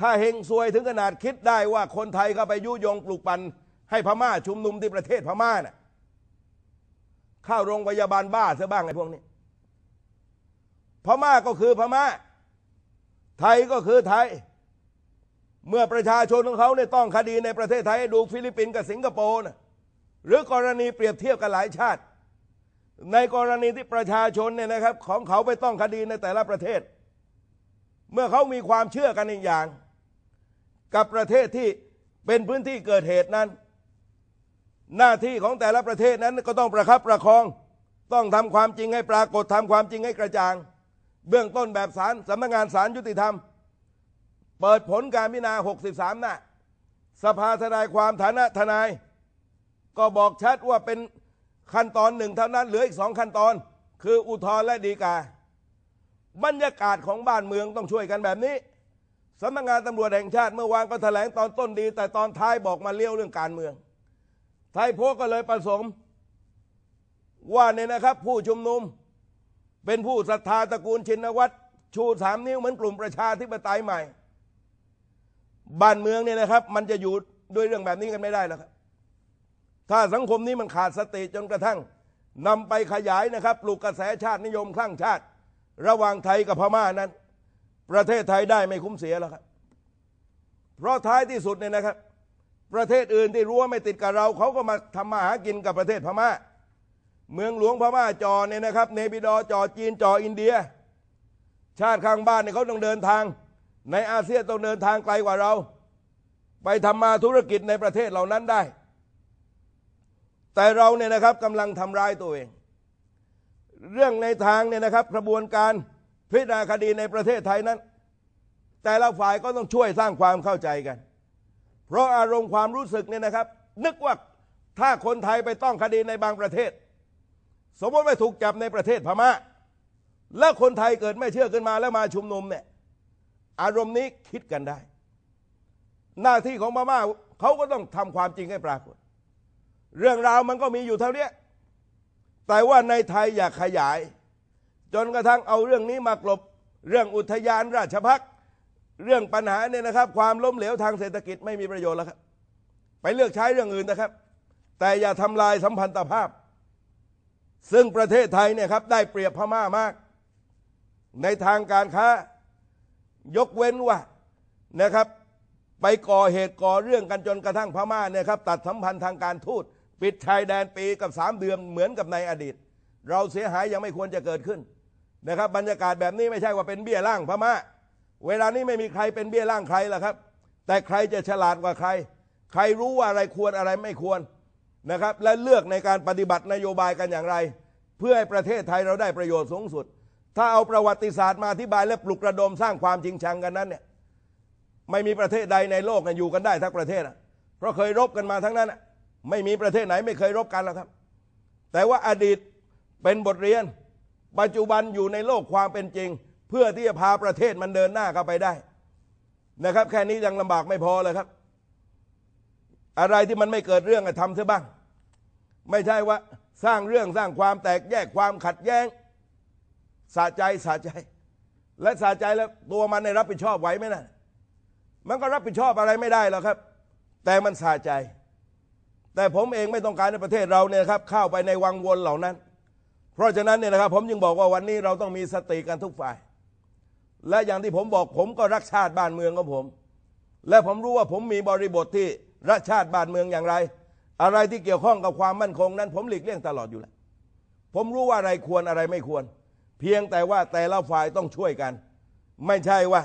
ถ้าเฮงซวยถึงขนาดคิดได้ว่าคนไทยเข้าไปยุยงปลุกปั่นให้พม่าชุมนุมที่ประเทศพม่าเน่ะเข้าโรงพยาบาลบ้าซะบ้างไอ้พวกนี้พม่าก็คือพม่า ไทยก็คือไทย เมื่อประชาชนของเขาในต้องคดีในประเทศไทยดูฟิลิปปินส์กับ สิงคโปร์นะหรือกรณีเปรียบเทียบกันหลายชาติ ในกรณีที่ประชาชนเนี่ยนะครับ ของเขาไปต้องคดีในแต่ละประเทศ เมื่อเขามีความเชื่อกันอีกอย่างกับประเทศที่เป็นพื้นที่เกิดเหตุนั้น หน้าที่ของแต่ละประเทศนั้นก็ต้องประคับประคอง ต้องทำความจริงให้ปรากฏทำความจริงให้กระจ่าง เบื้องต้นแบบสารสำนักงานสารยุติธรรม เปิดผลการพิจารณา 63 หน้าสภาทนายความฐานะทนาย ก็บอกชัดว่าเป็นขั้นตอนหนึ่งเท่านั้น เหลืออีกสองขั้นตอนคืออุทธรณ์และฎีกา บรรยากาศของบ้านเมืองต้องช่วยกันแบบนี้สำนักงานตำรวจแห่งชาติเมื่อวานก็แถลงตอนต้นดีแต่ตอนท้ายบอกมาเลี้ยวเรื่องการเมือง ไทยโพก็เลยผสมว่าเนี่ยนะครับ ผู้ชุมนุม เป็นผู้ศรัทธาตระกูลชินวัตรชูสามนิ้วเหมือนกลุ่มประชาธิปไตยใหม่ บ้านเมืองเนี่ยนะครับ มันจะอยู่ด้วยเรื่องแบบนี้กันไม่ได้แล้วครับ ถ้าสังคมนี้มันขาดสติจนกระทั่งนำไปขยายนะครับ ปลูกกระแสชาตินิยมคลั่งชาติ ระหว่างไทยกับพม่านั้นประเทศไทยได้ไม่คุ้มเสียแล้วครับ เพราะท้ายที่สุดเนี่ยนะครับ ประเทศอื่นที่รั้วไม่ติดกับเรา เขาก็มาทำมาหากินกับประเทศพมา่าเมืองหลวงพม่าจอเนี่ยนะครับเนปิดอจอจีนจออินเดีย ชาติข้างบ้านเนี่ยเขาต้องเดินทางในอาเซียนต้องเดินทางไกลกว่าเรา ไปทำมาธุรกิจในประเทศเหล่านั้นได้ แต่เราเนี่ยนะครับกำลังทำร้ายตัวเอง เรื่องในทางเนี่ยนะครับ กระบวนการพิจารณาคดีในประเทศไทยนั้น แต่ละฝ่ายก็ต้องช่วยสร้างความเข้าใจกัน เพราะอารมณ์ความรู้สึกเนี่ยนะครับ นึกว่าถ้าคนไทยไปต้องคดีในบางประเทศ สมมติไปถูกจับในประเทศพมา่า แล้วคนไทยเกิดไม่เชื่อขึ้นมาแล้วมาชุมนุมเนี่ย อารมณ์นี้คิดกันได้ หน้าที่ของพม่าเขาก็ต้องทำความจริงให้ปรากฏ เรื่องราวมันก็มีอยู่เท่านี้ แต่ว่าในไทยอยากขยายจนกระทั่งเอาเรื่องนี้มากลบเรื่องอุทยานราชพักเรื่องปัญหาเนี่ยนะครับ ความล้มเหลวทางเศรษฐกิจไม่มีประโยชน์แล้วครับไปเลือกใช้เรื่องอื่นนะครับ แต่อย่าทำลายสัมพันธภาพ ซึ่งประเทศไทยเนี่ยครับ ได้เปรียบพม่ามาก ในทางการค้ายกเว้นว่านะครับ ไปก่อเหตุก่อเรื่องกันจนกระทั่งพม่าเนี่ยครับ ตัดสัมพันธ์ทางการทูตปิดชายแดนปีกับสามเดือนเหมือนกับในอดีต เราเสียหายยังไม่ควรจะเกิดขึ้นนะครับบรรยากาศแบบนี้ไม่ใช่ว่าเป็นเบี้ยล่างพม่าเวลานี้ไม่มีใครเป็นเบี้ยล่างใครแล้วครับ แต่ใครจะฉลาดกว่าใคร ใครรู้ว่าอะไรควรอะไรไม่ควรนะครับ และเลือกในการปฏิบัตินโยบายกันอย่างไร เพื่อให้ประเทศไทยเราได้ประโยชน์สูงสุด ถ้าเอาประวัติศาสตร์มาอธิบายและปลุกระดมสร้างความจริงชังกันนั้นเนี่ยไม่มีประเทศใดในโลกอยู่กันได้ทั้งประเทศอ่ะเพราะเคยรบกันมาทั้งนั้นอ่ะไม่มีประเทศไหนไม่เคยรบกันแล้วครับ แต่ว่าอดีตเป็นบทเรียนปัจจุบันอยู่ในโลกความเป็นจริง เพื่อที่จะพาประเทศมันเดินหน้าเข้าไปได้นะครับ แค่นี้ยังลำบากไม่พอเลยครับ อะไรที่มันไม่เกิดเรื่องทำเสียบ้าง ไม่ใช่ว่าสร้างเรื่องสร้างความแตกแยกความขัดแย้ง สาใจสาใจ และสาใจแล้วตัวมันได้รับผิดชอบไว้ไหมนะ่มันก็รับผิดชอบอะไรไม่ได้หรอกครับ แต่มันสาใจ แต่ผมเองไม่ต้องการในประเทศเราเนี่ยครับเข้าไปในวังวนเหล่านั้นเพราะฉะนั้นเนี่ยนะครับ ผมจึงบอกว่าวันนี้เราต้องมีสติกันทุกฝ่าย และอย่างที่ผมบอก ผมก็รักชาติบ้านเมืองของผม และผมรู้ว่าผมมีบริบทที่รักชาติบ้านเมืองอย่างไร อะไรที่เกี่ยวข้องกับความมั่นคงนั้น ผมหลีกเลี่ยงตลอดอยู่แล้ว ผมรู้ว่าอะไรควรอะไรไม่ควร เพียงแต่ว่าแต่ละฝ่ายต้องช่วยกัน ไม่ใช่ว่า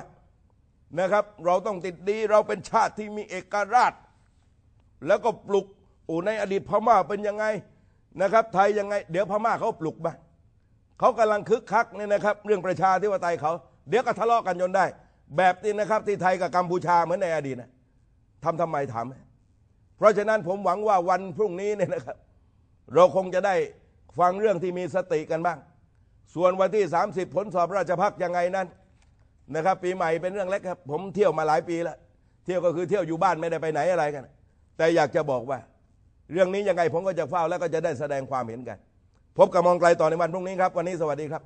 นะครับ เราต้องติดดีเราเป็นชาติที่มีเอกราช แล้วก็ปลุกอูในอดีตพม่าเป็นยังไงนะครับไทยยังไง เดี๋ยวพม่าเขาปลุกมาเขากำลังคึกคักเนี่ยนะครับ เรื่องประชาธิปไตยเขา เดี๋ยวก็ทะเลาะกันจนได้ แบบนี้นะครับ ที่ไทยกับกัมพูชาเหมือนในอดีตนะทำทำไมถามเพราะฉะนั้นผมหวังว่าวันพรุ่งนี้เนี่ยนะครับ เราคงจะได้ฟังเรื่องที่มีสติกันบ้าง ส่วนวันที่ 30 ผลสอบราชพักยังไงนั้นนะครับ ปีใหม่เป็นเรื่องเล็กครับ ผมเที่ยวมาหลายปีแล้วเที่ยวก็คือเที่ยวอยู่บ้านไม่ได้ไปไหนอะไรกัน แต่อยากจะบอกว่าเรื่องนี้ยังไงผมก็จะเฝ้าแล้วก็จะได้แสดงความเห็นกัน พบกับมองไกลต่อในวันพรุ่งนี้ครับ วันนี้สวัสดีครับ